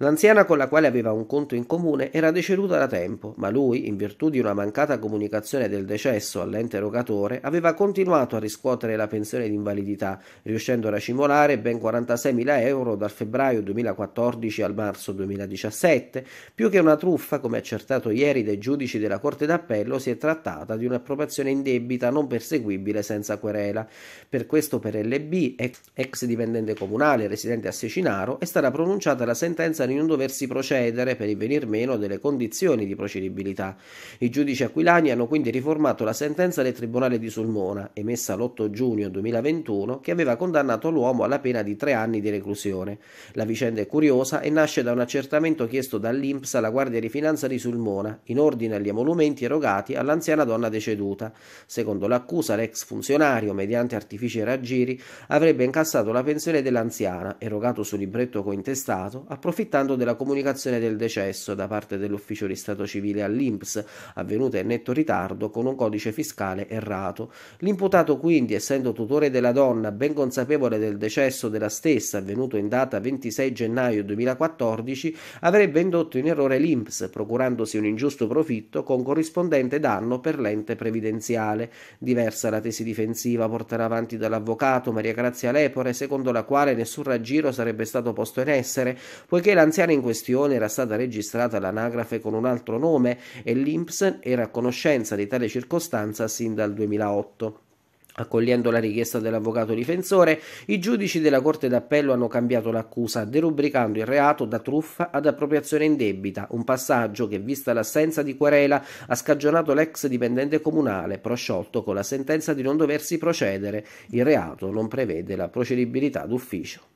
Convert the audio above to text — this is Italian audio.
L'anziana con la quale aveva un conto in comune era deceduta da tempo, ma lui, in virtù di una mancata comunicazione del decesso all'ente erogatore, aveva continuato a riscuotere la pensione di invalidità, riuscendo a racimolare ben 46.000 euro dal febbraio 2014 al marzo 2017, più che una truffa, come accertato ieri dai giudici della Corte d'Appello, si è trattata di un'appropriazione indebita non perseguibile senza querela. Per questo per LB, ex dipendente comunale residente a Secinaro, è stata pronunciata la sentenza di non doversi procedere per il venir meno delle condizioni di procedibilità. I giudici aquilani hanno quindi riformato la sentenza del Tribunale di Sulmona, emessa l'8 giugno 2021, che aveva condannato l'uomo alla pena di tre anni di reclusione. La vicenda è curiosa e nasce da un accertamento chiesto dall'INPS alla Guardia di Finanza di Sulmona in ordine agli emolumenti erogati all'anziana donna deceduta. Secondo l'accusa, l'ex funzionario, mediante artifici e raggiri, avrebbe incassato la pensione dell'anziana, erogato su libretto cointestato, approfittando pertanto della comunicazione del decesso da parte dell'ufficio di Stato civile all'INPS, avvenuta in netto ritardo con un codice fiscale errato. L'imputato quindi, essendo tutore della donna, ben consapevole del decesso della stessa avvenuto in data 26 gennaio 2014, avrebbe indotto in errore l'INPS, procurandosi un ingiusto profitto con corrispondente danno per l'ente previdenziale. Diversa la tesi difensiva portata avanti dall'avvocato Maria Grazia Lepore, secondo la quale nessun raggiro sarebbe stato posto in essere, poiché la l'anziana in questione era stata registrata all'anagrafe con un altro nome e l'INPS era a conoscenza di tale circostanza sin dal 2008. Accogliendo la richiesta dell'avvocato difensore, i giudici della Corte d'Appello hanno cambiato l'accusa, derubricando il reato da truffa ad appropriazione indebita, un passaggio che, vista l'assenza di querela, ha scagionato l'ex dipendente comunale, prosciolto con la sentenza di non doversi procedere. Il reato non prevede la procedibilità d'ufficio.